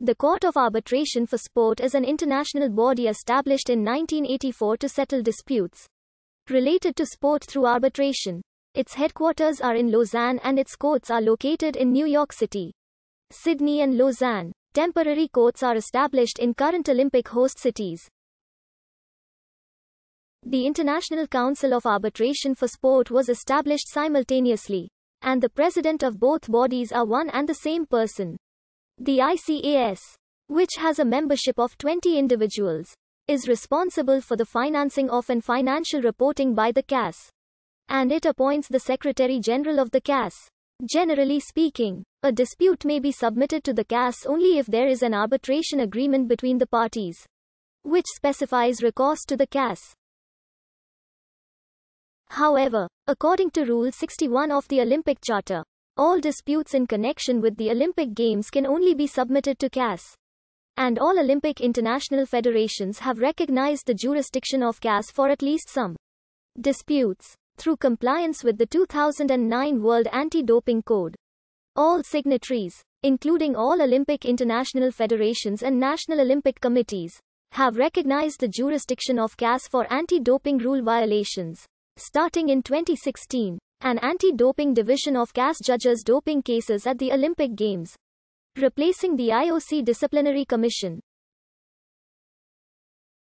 The Court of Arbitration for Sport is an international body established in 1984 to settle disputes related to sport through arbitration. Its headquarters are in Lausanne and its courts are located in New York City, Sydney, and Lausanne. Temporary courts are established in current Olympic host cities. The International Council of Arbitration for Sport was established simultaneously, and the president of both bodies are one and the same person. The ICAS, which has a membership of 20 individuals, is responsible for the financing of and financial reporting by the CAS. And it appoints the Secretary General of the CAS. Generally speaking, a dispute may be submitted to the CAS only if there is an arbitration agreement between the parties, which specifies recourse to the CAS. However, according to Rule 61 of the Olympic Charter, all disputes in connection with the Olympic Games can only be submitted to CAS. And all Olympic international federations have recognized the jurisdiction of CAS for at least some disputes through compliance with the 2009 World Anti-Doping Code. All signatories, including all Olympic international federations and national Olympic committees, have recognized the jurisdiction of CAS for anti-doping rule violations. Starting in 2016, an anti-doping division of CAS judges doping cases at the Olympic Games, replacing the IOC Disciplinary Commission.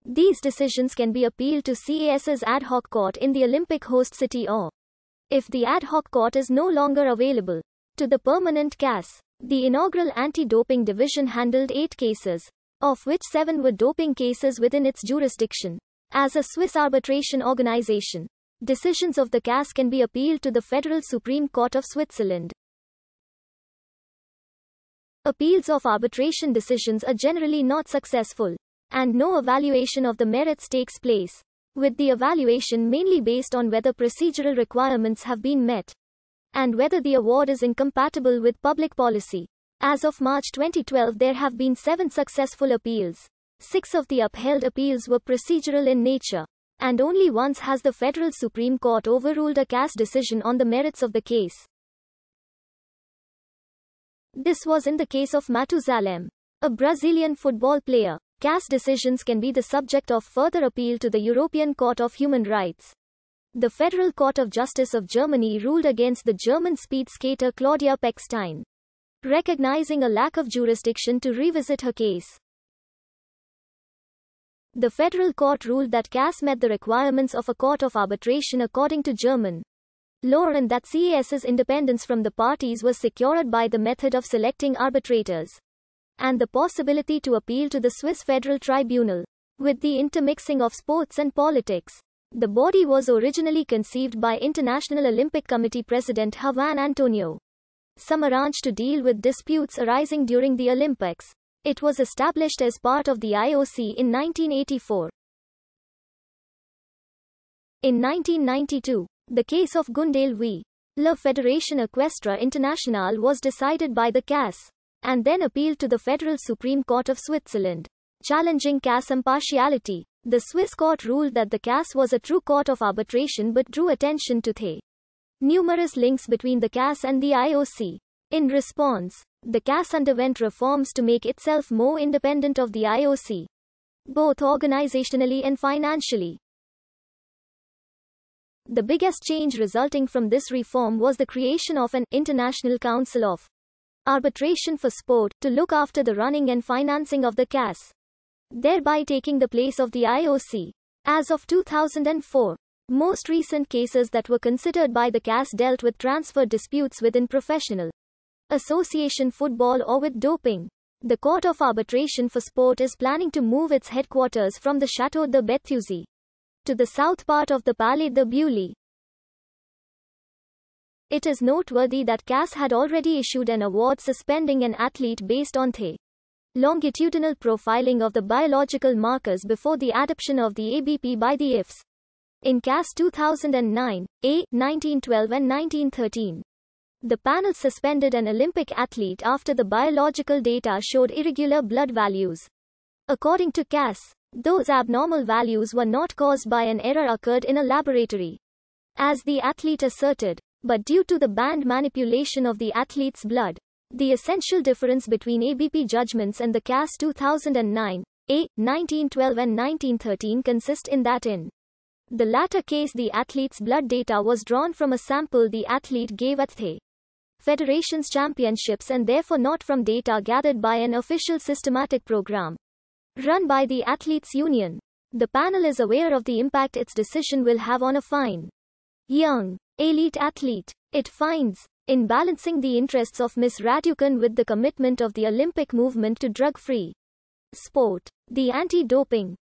These decisions can be appealed to CAS's ad hoc court in the Olympic host city or, if the ad hoc court is no longer available, to the permanent CAS. The inaugural anti-doping division handled eight cases, of which seven were doping cases within its jurisdiction. As a Swiss arbitration organization, Decisions of the CAS can be appealed to the Federal Supreme Court of Switzerland. Appeals of arbitration decisions are generally not successful, and no evaluation of the merits takes place, with the evaluation mainly based on whether procedural requirements have been met and whether the award is incompatible with public policy. As of March 2012, there have been seven successful appeals. Six of the upheld appeals were procedural in nature. And only once has the federal Supreme Court overruled a CAS decision on the merits of the case. This was in the case of Matuzalem, a Brazilian football player. CAS decisions can be the subject of further appeal to the European Court of Human Rights. The Federal Court of Justice of Germany ruled against the German speed skater Claudia Peckstein, recognizing a lack of jurisdiction to revisit her case. The federal court ruled that CAS met the requirements of a court of arbitration according to German law and that CAS's independence from the parties was secured by the method of selecting arbitrators and the possibility to appeal to the Swiss Federal Tribunal. With the intermixing of sports and politics, the body was originally conceived by International Olympic Committee President Juan Antonio Samaranch to deal with disputes arising during the Olympics. It was established as part of the IOC in 1984. In 1992, the case of Gundel v. La Fédération Equestre Internationale was decided by the CAS, and then appealed to the Federal Supreme Court of Switzerland. Challenging CAS impartiality, the Swiss court ruled that the CAS was a true court of arbitration but drew attention to the numerous links between the CAS and the IOC. In response, the CAS underwent reforms to make itself more independent of the IOC, both organizationally and financially. The biggest change resulting from this reform was the creation of an International Council of Arbitration for Sport to look after the running and financing of the CAS, thereby taking the place of the IOC. As of 2004, most recent cases that were considered by the CAS dealt with transfer disputes within professional association football or with doping. The Court of Arbitration for Sport is planning to move its headquarters from the Chateau de Bethusie to the south part of the Palais de Beaulieu. It is noteworthy that CAS had already issued an award suspending an athlete based on the longitudinal profiling of the biological markers before the adoption of the ABP by the IFS. In CAS 2009, A, 1912 and 1913. The panel suspended an Olympic athlete after the biological data showed irregular blood values. According to CAS, those abnormal values were not caused by an error occurred in a laboratory. As the athlete asserted, but due to the band manipulation of the athlete's blood. The essential difference between ABP judgments and the CAS 2009, A, 1912 and 1913 consist in that in the latter case the athlete's blood data was drawn from a sample the athlete gave at the federations championships and therefore not from data gathered by an official systematic program run by the athletes union. The panel is aware of the impact its decision will have on a fine young elite athlete. It finds, in balancing the interests of Ms. Raducan with the commitment of the Olympic movement to drug-free sport, the anti-doping